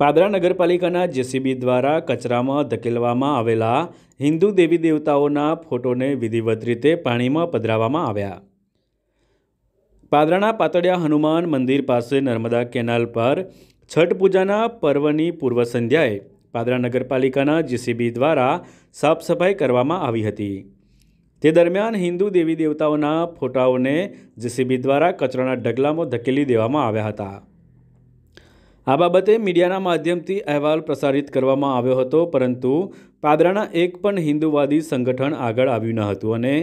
પાદરા નગરપાલિકાના જેસીબી દ્વારા કચરામાં ધકેલવામાં આવેલા હિન્દુ દેવી દેવતાઓના ફોટોને વિધિવત રીતે પાણીમાં પધરાવવામાં આવ્યા પાદરાના પાતળિયા હનુમાન મંદિર પાસે નર્મદા કેનાલ પર છઠ પૂજાના પર્વની પૂર્વ સંધ્યાએ પાદરા નગરપાલિકાના જીસીબી દ્વારા સાફસફાઈ કરવામાં આવી હતી તે દરમિયાન હિન્દુ દેવી દેવતાઓના ફોટાઓને જેસીબી દ્વારા કચરાના ઢગલામાં ધકેલી દેવામાં આવ્યા હતા આ બાબતે મીડિયાના માધ્યમથી અહેવાલ પ્રસારિત કરવામાં આવ્યો હતો પરંતુ પાદરાના એક પણ હિન્દુવાદી સંગઠન આગળ આવ્યું ન હતું અને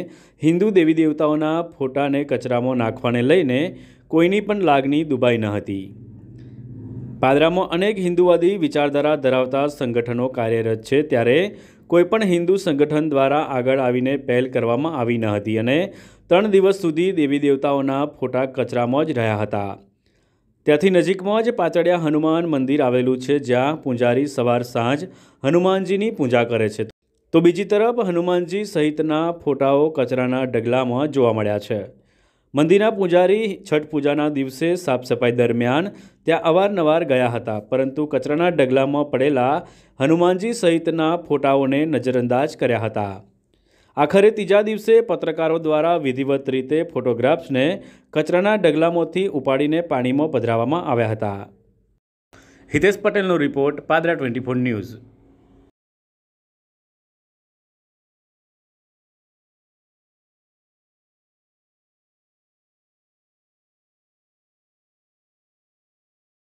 હિન્દુ દેવી દેવતાઓના ફોટાને કચરામાં નાખવાને લઈને કોઈની પણ લાગણી દુબાઈ ન હતી પાદરામાં અનેક હિન્દુવાદી વિચારધારા ધરાવતા સંગઠનો કાર્યરત છે ત્યારે કોઈપણ હિન્દુ સંગઠન દ્વારા આગળ આવીને પહેલ કરવામાં આવી ન હતી અને ત્રણ દિવસ સુધી દેવી દેવતાઓના ફોટા કચરામાં જ રહ્યા હતા ત્યાંથી નજીકમાં જ પાતળિયા હનુમાન મંદિર આવેલું છે જ્યાં પૂંજારી સવાર સાંજ હનુમાનજીની પૂજા કરે છે તો બીજી તરફ હનુમાનજી સહિતના ફોટાઓ કચરાના ઢગલામાં જોવા મળ્યા છે મંદિરના પૂજારી છઠ પૂજાના દિવસે સાફ સફાઈ દરમિયાન ત્યાં અવારનવાર ગયા હતા પરંતુ કચરાના ઢગલામાં પડેલા હનુમાનજી સહિતના ફોટાઓને નજરઅંદાજ કર્યા હતા આખરે ત્રીજા દિવસે પત્રકારો દ્વારા વિધિવત રીતે ફોટોગ્રાફ્સને કચરાના ડગલામાંથી ઉપાડીને પાણીમાં પધરાવવામાં આવ્યા હતા હિતેશ પટેલનો રિપોર્ટ પાદરા ટ્વેન્ટી ન્યૂઝ